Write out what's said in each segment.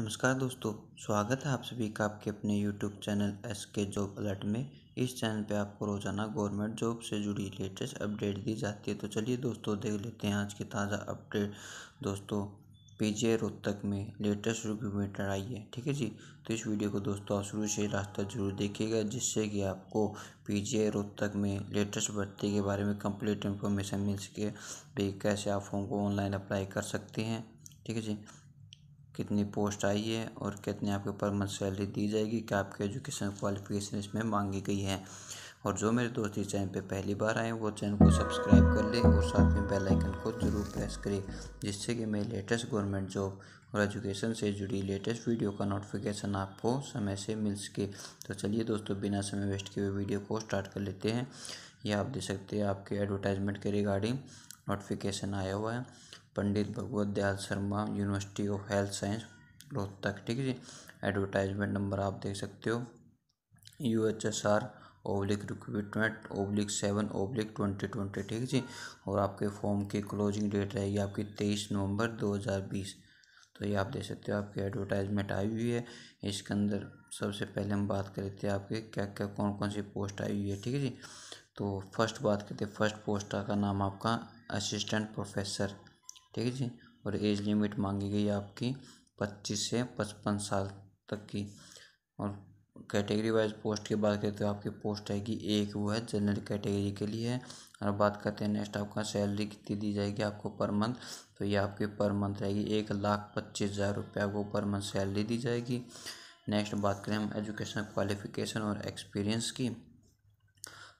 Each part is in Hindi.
नमस्कार दोस्तों स्वागत है आप सभी का आपके अपने YouTube channel S K job alert में इस चैनल पे आपको रोज़ाना गवर्नमेंट जॉब से जुड़ी लेटेस्ट अपडेट दी जाती है तो चलिए दोस्तों देख लेते हैं आज की ताज़ा अपडेट दोस्तों पी पीजीए रोहतक में लेटेस्ट रिक्रूटमेंट आई है ठीक है जी तो इस वीडियो को दोस्तों आप शुरू से रास्ता जरूर देखिएगा जिससे कि आपको पी पीजीए रोहतक में लेटेस्ट भर्ती के बारे में कंप्लीट इन्फॉर्मेशन मिल सके भी कैसे आप फॉर्म को ऑनलाइन अप्लाई कर सकते हैं ठीक है जी कितनी पोस्ट आई है और कितने आपके पर मंथ सैलरी दी जाएगी क्या आपके एजुकेशन क्वालिफिकेशन इसमें मांगी गई है और जो मेरे दोस्त इस चैनल पे पहली बार आए वो चैनल को सब्सक्राइब कर ले और साथ में बेल आइकन को जरूर प्रेस करें जिससे कि मेरी लेटेस्ट गवर्नमेंट जॉब और एजुकेशन से जुड़ी लेटेस्ट वीडियो का नोटिफिकेशन आपको समय से मिल सके तो चलिए दोस्तों बिना समय वेस्ट किए वे वीडियो को स्टार्ट कर लेते हैं यह आप देख सकते हैं आपके एडवर्टाइजमेंट के रिगार्डिंग नोटिफिकेशन आया हुआ है Pandit Bhagwat Dayal Sharma university of health science Rohtak ठीक है जी एडवर्टाइजमेंट नंबर आप देख सकते हो U H S R oblique recruitment oblique seven oblique twenty twenty ठीक है जी और आपके फॉर्म की क्लोजिंग डेट रहेगी आपकी तेईस नवंबर दो हज़ार बीस तो ये आप देख सकते हो आपकी एडवर्टाइजमेंट आई हुई है इसके अंदर सबसे पहले हम बात करते हैं आपके क्या क्या कौन कौन सी पोस्ट आई हुई है ठीक है जी तो फर्स्ट बात करते हैं फर्स्ट पोस्ट का नाम आपका असिस्टेंट प्रोफेसर ठीक है जी और एज लिमिट मांगी गई आपकी पच्चीस से पचपन साल तक की और कैटेगरी वाइज पोस्ट की बात करते हो आपकी पोस्ट आएगी एक वो है जनरल कैटेगरी के लिए है और बात करते हैं नेक्स्ट आपका सैलरी कितनी दी जाएगी आपको पर मंथ तो ये आपकी पर मंथ रहेगी एक लाख पच्चीस हज़ार रुपये आपको पर मंथ सैलरी दी जाएगी नेक्स्ट बात करें हम एजुकेशन क्वालिफिकेशन और एक्सपीरियंस की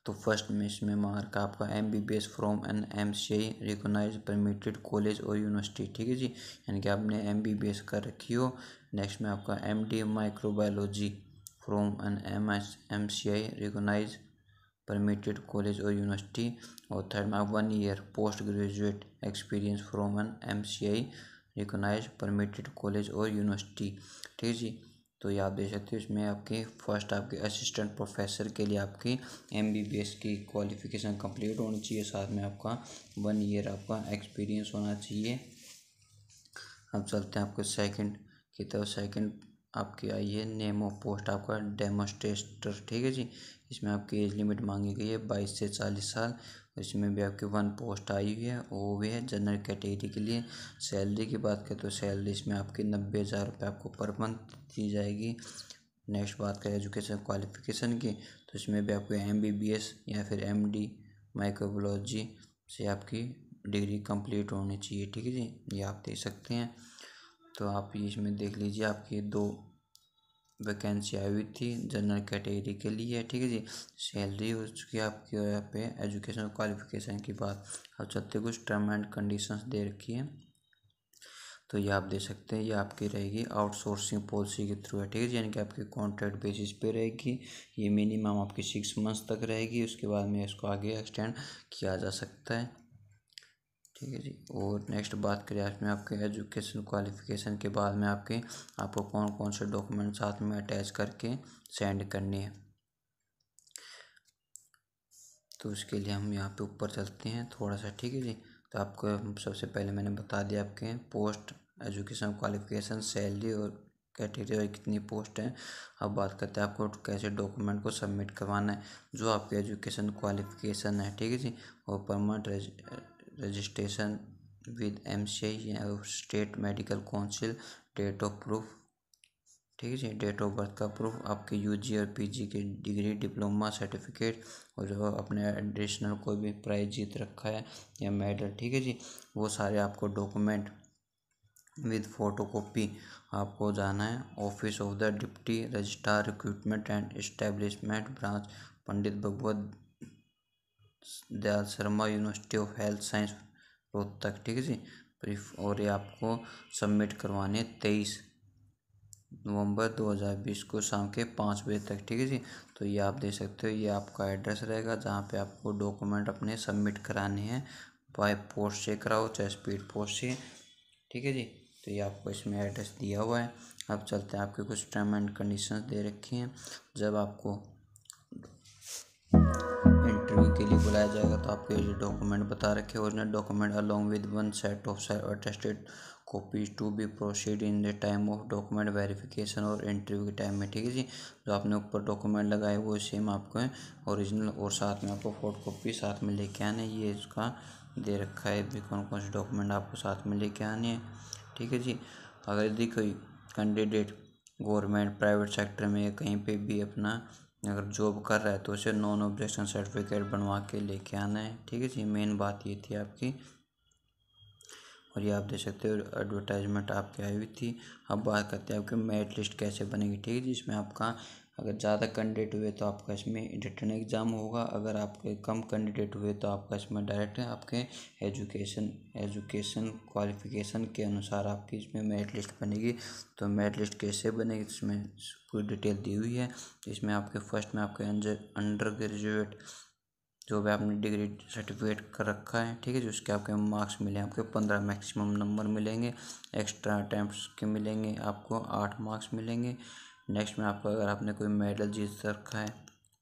तो फर्स्ट में इसमें मार्क आपका M B B S from N M C I recognize permitted college और यूनिवर्सिटी ठीक है जी यानी कि आपने एम बी बी एस कर रखी हो नेक्स्ट में आपका M D microbiology from N M S M C I recognize permitted college और यूनिवर्सिटी और थर्ड में आप one year post graduate experience from N M C I recognize permitted college और यूनिवर्सिटी ठीक है जी तो ये आप देख सकते हो इसमें आपके फर्स्ट आपके असिस्टेंट प्रोफेसर के लिए आपकी एम बी बी एस की क्वालिफिकेशन कंप्लीट होनी चाहिए साथ में आपका वन ईयर आपका एक्सपीरियंस होना चाहिए अब चलते हैं आपके सेकंड की तरफ सेकंड आपकी आई है नेम ऑफ पोस्ट आपका डेमोस्ट्रेटर ठीक है जी इसमें आपकी एज लिमिट मांगी गई है बाईस से चालीस साल इसमें भी आपकी वन पोस्ट आई हुई है वो भी है जनरल कैटेगरी के लिए सैलरी की बात करें तो सैलरी इसमें आपकी नब्बे हज़ार रुपये आपको पर मंथ दी जाएगी नेक्स्ट बात करें एजुकेशन क्वालिफिकेशन की तो इसमें भी आपको एम बी बी एस या फिर एम डी माइक्रोबोलॉजी से आपकी डिग्री कंप्लीट होनी चाहिए ठीक है जी ये आप देख सकते हैं तो आप इसमें देख लीजिए आपकी दो वैकेंसी आई हुई थी जनरल कैटेगरी के लिए ठीक है जी सैलरी हो चुकी है आपकी और यहाँ पे एजुकेशन क्वालिफिकेशन की बात अब चलते कुछ टर्म एंड कंडीशंस दे रखी है तो ये आप दे सकते हैं ये आपकी रहेगी आउटसोर्सिंग पॉलिसी के थ्रू है ठीक है यानी कि आपके कॉन्ट्रैक्ट बेसिस पे रहेगी ये मिनिमम आपकी सिक्स मंथ्स तक रहेगी उसके बाद में इसको आगे एक्सटेंड किया जा सकता है ठीक है जी और नेक्स्ट बात करें आज में आपके एजुकेशन क्वालिफिकेशन के बाद में आपके आपको कौन कौन से डॉक्यूमेंट साथ में अटैच करके सेंड करने हैं तो उसके लिए हम यहाँ पे ऊपर चलते हैं थोड़ा सा ठीक है जी तो आपको सबसे पहले मैंने बता दिया आपके पोस्ट एजुकेशन क्वालिफिकेशन सैलरी और कैटेगरी और कितनी पोस्ट हैं अब बात करते हैं आपको कैसे डॉक्यूमेंट को सबमिट करवाना है जो आपके एजुकेशन क्वालिफिकेशन है ठीक है जी और permanent registration with M C I state medical council date of proof ठीक है जी डेट ऑफ बर्थ का प्रूफ आपके यूजी और पीजी के डिग्री डिप्लोमा सर्टिफिकेट और जो अपने एडिशनल कोई भी प्राइज जीत रखा है या मेडल ठीक है जी वो सारे आपको डॉक्यूमेंट विद फोटो कॉपी आपको जाना है office of the deputy registrar recruitment and establishment branch Pandit Bhagwat Dayal Sharma university of health science Rohtak ठीक है जी और ये आपको सबमिट करवाने तेईस नवंबर 2020 को शाम के पाँच बजे तक ठीक है जी तो ये आप दे सकते हो ये आपका एड्रेस रहेगा जहाँ पे आपको डॉक्यूमेंट अपने सबमिट कराने हैं बाय पोस्ट से कराओ चाहे स्पीड पोस्ट से ठीक है जी तो ये आपको इसमें एड्रेस दिया हुआ है अब चलते हैं आपके कुछ टर्म एंड कंडीशन दे रखी हैं जब आपको इंटरव्यू के लिए बुलाया जाएगा तो आपके जो डॉक्यूमेंट बता रखे original document along with one set of attested copies to be proceed in the time of document verification और इंटरव्यू के टाइम में ठीक है जी जो आपने ऊपर डॉक्यूमेंट लगाए वो सेम आपको ओरिजिनल और साथ में आपको फोटो कॉपी साथ में लेके आना है ये इसका दे रखा है भी कौन कौन से डॉक्यूमेंट आपको साथ में लेके आने हैं ठीक है जी अगर यदि कोई कैंडिडेट गवर्नमेंट प्राइवेट सेक्टर में कहीं पे भी अपना अगर जॉब कर रहा है तो उसे नॉन ऑब्जेक्शन सर्टिफिकेट बनवा के लेके आना है ठीक है जी मेन बात ये थी आपकी और ये आप देख सकते हो एडवर्टाइजमेंट आपकी आई हुई थी अब बात करते हैं आपकी मेरिट लिस्ट कैसे बनेगी ठीक है जिसमें आपका अगर ज़्यादा कैंडिडेट हुए तो आपका इसमें रिटर्न एग्ज़ाम होगा अगर आपके कम कैंडिडेट हुए तो आपका इसमें डायरेक्ट आपके एजुकेशन एजुकेशन क्वालिफिकेशन के अनुसार आपकी इसमें मेरिट लिस्ट बनेगी तो मेरिट लिस्ट कैसे बनेगी इसमें पूरी डिटेल दी हुई है इसमें आपके फर्स्ट में आपके अंडर ग्रेजुएट जो भी आपने डिग्री सर्टिफिकेट कर रखा है ठीक है जो उसके आपके मार्क्स मिले आपके पंद्रह मैक्सिमम नंबर मिलेंगे एक्स्ट्रा अटैम्प्ट के मिलेंगे आपको आठ मार्क्स मिलेंगे नेक्स्ट में आपको अगर आपने कोई मेडल जीत रखा है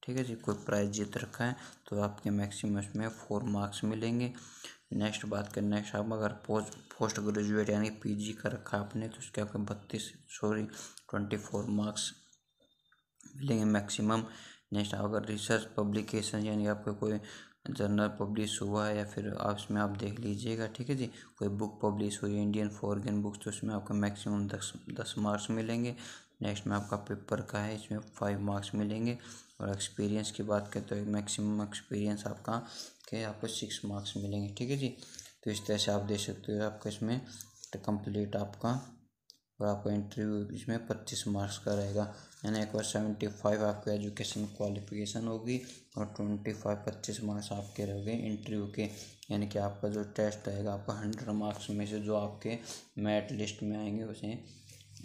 ठीक है जी कोई प्राइज़ जीत रखा है तो आपके मैक्सिमम उसमें फोर मार्क्स मिलेंगे नेक्स्ट बात करें नेक्स्ट आप अगर पोस्ट पोस्ट ग्रेजुएट यानी पीजी का रखा है आपने तो उसके आपके बत्तीस सॉरी ट्वेंटी फोर मार्क्स मिलेंगे मैक्सिमम नेक्स्ट आप अगर रिसर्च पब्लिकेशन यानी आपका कोई जर्नल पब्लिश हुआ है या फिर आप इसमें आप देख लीजिएगा ठीक है जी कोई बुक पब्लिश हुई इंडियन फॉरगेन बुक्स तो उसमें आपको मैक्सिमम दस दस मार्क्स मिलेंगे नेक्स्ट में आपका पेपर का है इसमें फाइव मार्क्स मिलेंगे और एक्सपीरियंस की बात करें तो मैक्सिमम एक्सपीरियंस आपका के आपको सिक्स मार्क्स मिलेंगे ठीक है जी तो इस तरह से आप देख सकते हो आपका इसमें तो कंप्लीट आपका और आपका इंटरव्यू इसमें पच्चीस मार्क्स का रहेगा यानी एक बार सेवेंटी फाइव आपके एजुकेशन क्वालिफिकेशन होगी और ट्वेंटी फाइव पच्चीस मार्क्स आपके रहोगे इंटरव्यू के यानी कि आपका जो टेस्ट आएगा आपका हंड्रेड मार्क्स में से जो आपके मेरिट लिस्ट में आएंगे उसे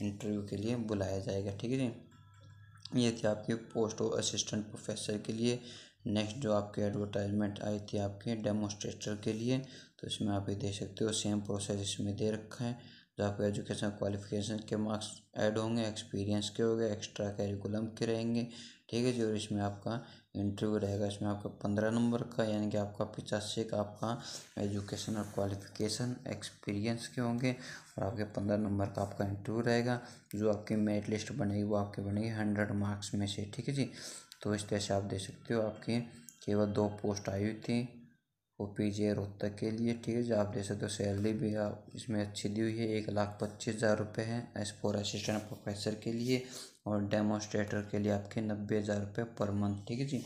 इंटरव्यू के लिए बुलाया जाएगा ठीक है जी ये थी आपकी पोस्ट और असिस्टेंट प्रोफेसर के लिए नेक्स्ट जो आपकी एडवर्टाइजमेंट आई थी आपके डेमोस्ट्रेटर के लिए तो इसमें आप ये दे सकते हो सेम प्रोसेस इसमें दे रखा है जो तो आपके एजुकेशन क्वालिफिकेशन के मार्क्स ऐड होंगे एक्सपीरियंस के होंगे एक्स्ट्रा कैरिकुलम के रहेंगे ठीक है जो इसमें आपका इंटरव्यू रहेगा इसमें आपका पंद्रह नंबर का यानी कि आपका पिचासी का आपका एजुकेशन और क्वालिफिकेशन एक्सपीरियंस के होंगे और आपके पंद्रह नंबर का आपका इंटरव्यू रहेगा जो आपकी मेरिट लिस्ट बनेगी वो आपकी बनेगी हंड्रेड मार्क्स में से ठीक है जी तो इस तरह से आप दे सकते हो आपकी केवल दो पोस्ट आई हुई थी ओ पी जे रोहतक के लिए ठीक है जो आप दे सकते हो सैलरी भी आप इसमें अच्छी दी हुई है एक लाख पच्चीस हज़ार रुपये है एस फोर असिस्टेंट प्रोफेसर के लिए और डेमोस्ट्रेटर के लिए आपके नब्बे हज़ार रुपये पर मंथ ठीक है जी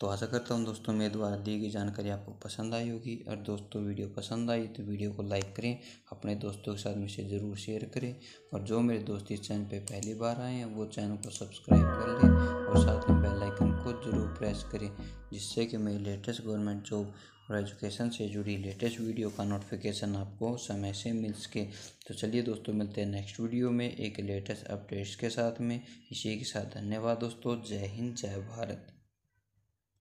तो आशा करता हूँ दोस्तों मेरे द्वारा दी गई जानकारी आपको पसंद आई होगी और दोस्तों वीडियो पसंद आई तो वीडियो को लाइक करें अपने दोस्तों के साथ मुझे ज़रूर शेयर करें और जो मेरे दोस्त इस चैनल पर पहली बार आए हैं वो चैनल को सब्सक्राइब कर लें और साथ में बेल आइकन को ज़रूर प्रेस करें जिससे कि मेरी लेटेस्ट गवर्नमेंट जॉब और एजुकेशन से जुड़ी लेटेस्ट वीडियो का नोटिफिकेशन आपको समय से मिल सके तो चलिए दोस्तों मिलते हैं नेक्स्ट वीडियो में एक लेटेस्ट अपडेट्स के साथ में इसी के साथ धन्यवाद दोस्तों जय हिंद जय भारत